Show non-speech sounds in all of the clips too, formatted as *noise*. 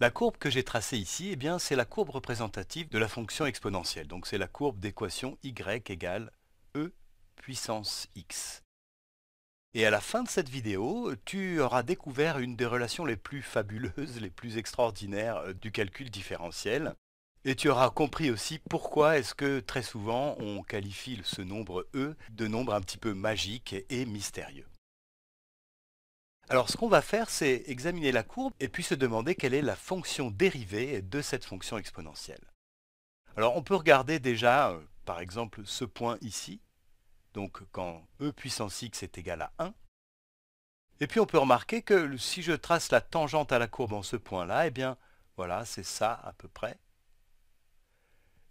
La courbe que j'ai tracée ici, eh bien, c'est la courbe représentative de la fonction exponentielle. Donc c'est la courbe d'équation y égale e puissance x. Et à la fin de cette vidéo, tu auras découvert une des relations les plus fabuleuses, les plus extraordinaires euh, du calcul différentiel. Et tu auras compris aussi pourquoi est-ce que très souvent on qualifie ce nombre E de nombre un petit peu magique et mystérieux. Alors ce qu'on va faire, c'est examiner la courbe et puis se demander quelle est la fonction dérivée de cette fonction exponentielle. Alors on peut regarder déjà, euh, par exemple, ce point ici, donc quand e puissance x est égal à 1. Et puis on peut remarquer que si je trace la tangente à la courbe en ce point-là, eh bien voilà, c'est ça à peu près.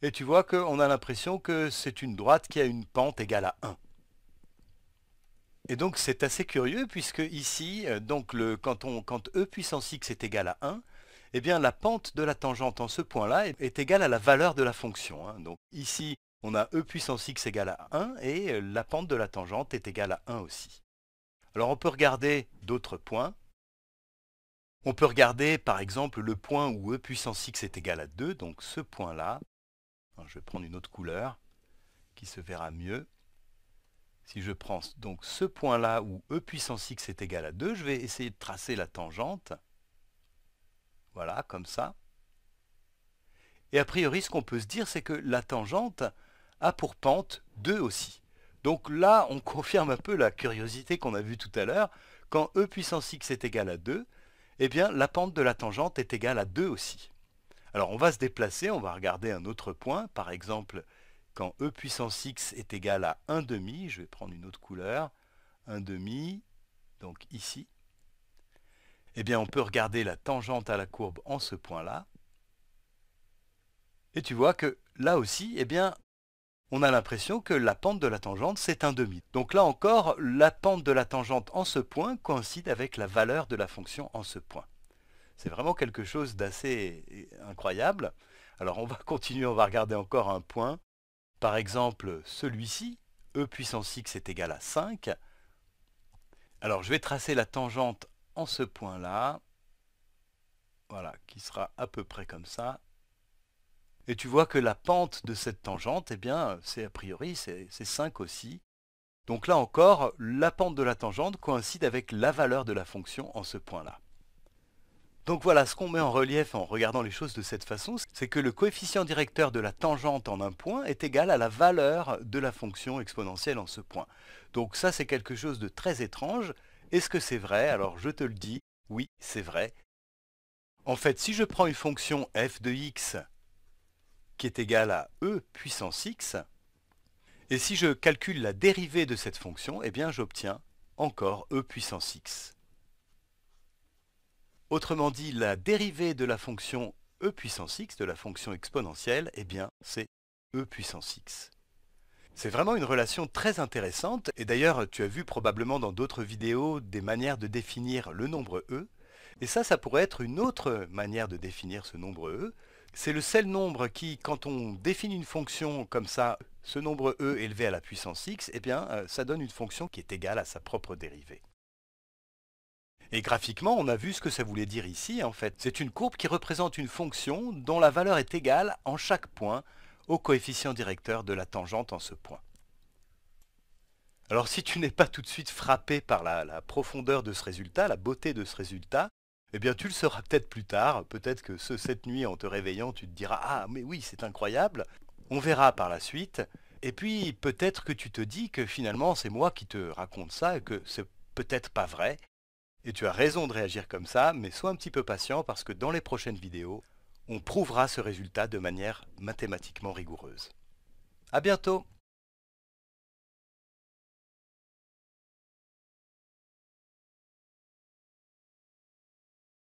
Et tu vois qu'on a l'impression que c'est une droite qui a une pente égale à 1. Et donc c'est assez curieux puisque ici, euh, donc le, quand, on, quand E puissance x est égal à 1, eh bien la pente de la tangente en ce point-là est, égale à la valeur de la fonction. Hein. Donc ici, on a e puissance x égale à 1 et euh, la pente de la tangente est égale à 1 aussi. Alors on peut regarder d'autres points. On peut regarder par exemple le point où e puissance x est égal à 2, donc ce point-là. Je vais prendre une autre couleur qui se verra mieux. Si je prends donc ce point-là où e puissance x est égal à 2, je vais essayer de tracer la tangente. Voilà, comme ça. Et a priori, ce qu'on peut se dire, c'est que la tangente a pour pente 2 aussi. Donc là, on *laughs* confirme un peu la curiosité qu'on a vue tout à l'heure. Quand e puissance x est égal à 2, eh bien, la pente de la tangente est égale à 2 aussi. Alors, on va se déplacer, on va regarder un autre point, par exemple quand e puissance x est égal à 1 demi, je vais prendre une autre couleur, 1 demi, donc ici, eh bien on peut regarder la tangente à la courbe en ce point-là, et tu vois que là aussi, eh bien, on a l'impression que la pente de la tangente, c'est 1 demi. Donc là encore, la pente de la tangente en ce point coïncide avec la valeur de la fonction en ce point. C'est vraiment quelque chose d'assez incroyable. Alors on va *laughs* continuer, on va regarder encore un point. Par exemple, celui-ci, e puissance x est égal à 5. Alors je vais tracer la tangente en ce point-là, voilà, qui sera à peu près comme ça. Et tu vois que la pente de cette tangente, eh bien, c'est a priori, c'est 5 aussi. Donc là encore, la pente de la tangente coïncide avec la valeur de la fonction en ce point-là. Donc voilà, ce qu'on met en relief en regardant les choses de cette façon, c'est que le coefficient directeur de la tangente en un point est égal à la valeur de la fonction exponentielle en ce point. Donc ça, c'est quelque chose de très étrange. Est-ce que c'est vrai Alors je te le dis, oui, c'est vrai. En fait, si je prends une fonction f de x qui est égale à e puissance x, et si je calcule la dérivée de cette fonction, eh bien j'obtiens encore e puissance x. Autrement dit, la dérivée de la fonction e puissance x, de la fonction exponentielle, eh bien, c'est e puissance x. C'est vraiment une relation très intéressante, et d'ailleurs, tu as vu probablement dans d'autres vidéos des manières de définir le nombre e, et ça, ça pourrait être une autre manière de définir ce nombre e. C'est le seul nombre qui, quand on définit une fonction comme ça, ce nombre e élevé à la puissance x, eh bien, euh, ça donne une fonction qui est égale à sa propre dérivée. Et graphiquement, on a vu ce que ça voulait dire ici en fait. C'est une courbe qui représente une fonction dont la valeur est égale en chaque point au coefficient directeur de la tangente en ce point. Alors si tu n'es pas tout de suite frappé par la, profondeur de ce résultat, la beauté de ce résultat, eh bien tu le sauras peut-être plus tard, peut-être que ce, cette nuit en te réveillant tu te diras « Ah mais oui c'est incroyable !» On verra par la suite, et puis peut-être que tu te dis que finalement c'est moi qui te raconte ça et que c'est peut-être pas vrai, et tu as raison de réagir comme ça, mais sois un petit peu patient parce que dans les prochaines vidéos, on prouvera ce résultat de manière mathématiquement rigoureuse. À bientôt